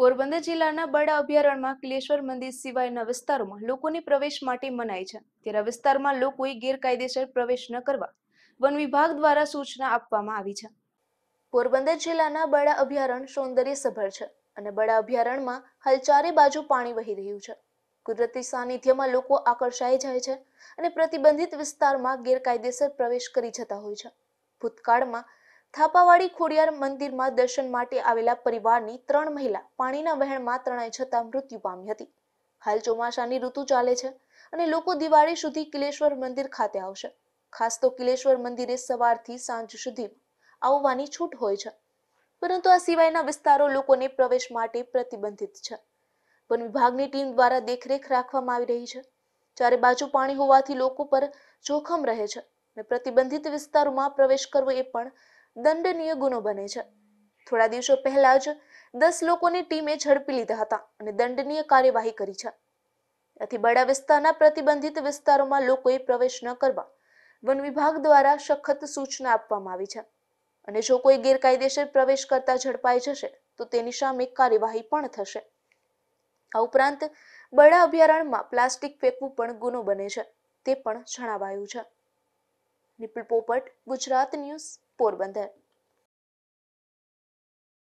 પોરબંદર જિલ્લાના બડા અભયારણ્યમાં ક્લેશ્વર મંદિર સિવાયના વિસ્તારોમાં લોકોને પ્રવેશ માટે મનાય છે ત્યારે વિસ્તારમાં લોકોએ ગેરકાયદેસર પ્રવેશ ન કરવા વન વિભાગ દ્વારા સૂચના આપવામાં આવી છે પોરબંદર જિલ્લાના બડા અભયારણ્ય સૌંદર્ય સભર છે અને બડા અભયારણ્યમાં ચારે બાજુ પાણી વહી રહ્યું છે કુદરતી સાનિધ્યમાં લોકો આકર્ષાઈ જાય છે અને પ્રતિબંધિત વિસ્તારમાં ગેરકાયદેસર પ્રવેશ કરી જતા હોય છે ભૂતકાળમાં થાપાવાડી ખોડિયાર મંદિરમાં દર્શન માટે આવેલા પરિવારની ત્રણ મહિલા પાણીના વહેણમાં તણાઈ જતા મૃત્યુ પામી હતી હાલ ચોમાસાની ઋતુ ચાલે છે અને લોકો દિવાળી સુધી કિલેશ્વર મંદિર ખાતે આવશે ખાસ તો કિલેશ્વર મંદિરે સવારથી સાંજ સુધી આવવાની છૂટ હોય છે પરંતુ આ સિવાયના વિસ્તારો લોકોને પ્રવેશ માટે પ્રતિબંધિત છે વન વિભાગની ટીમ દ્વારા દેખરેખ રાખવામાં આવી રહી છે ચારે બાજુ પાણી હોવાથી લોકો પર જોખમ રહે છે અને પ્રતિબંધિત વિસ્તારોમાં પ્રવેશ કરવો એ પણ દંડનીય ગુનો બને છે થોડા દિવસો પહેલા જ દસ લોકોની ટીમે ઝડપી લીધા હતા અને દંડનીય કાર્યવાહી કરી છે આથી બડા વિસ્તારના પ્રતિબંધિત વિસ્તારોમાં લોકોએ પ્રવેશ ન કરવા વન વિભાગ દ્વારા સખત સૂચના આપવામાં આવી છે અને જો કોઈ ગેરકાયદેસર પ્રવેશ કરતા ઝડપાઈ જશે તો તેની સામે કાર્યવાહી પણ થશે આ ઉપરાંત બડા અભયારણ્યમાં પ્લાસ્ટિક ફેંકવું પણ ગુનો બને છે તે પણ જણાવાયું છે નિપુલ પોપટ ગુજરાત ન્યૂઝ પોરબંદર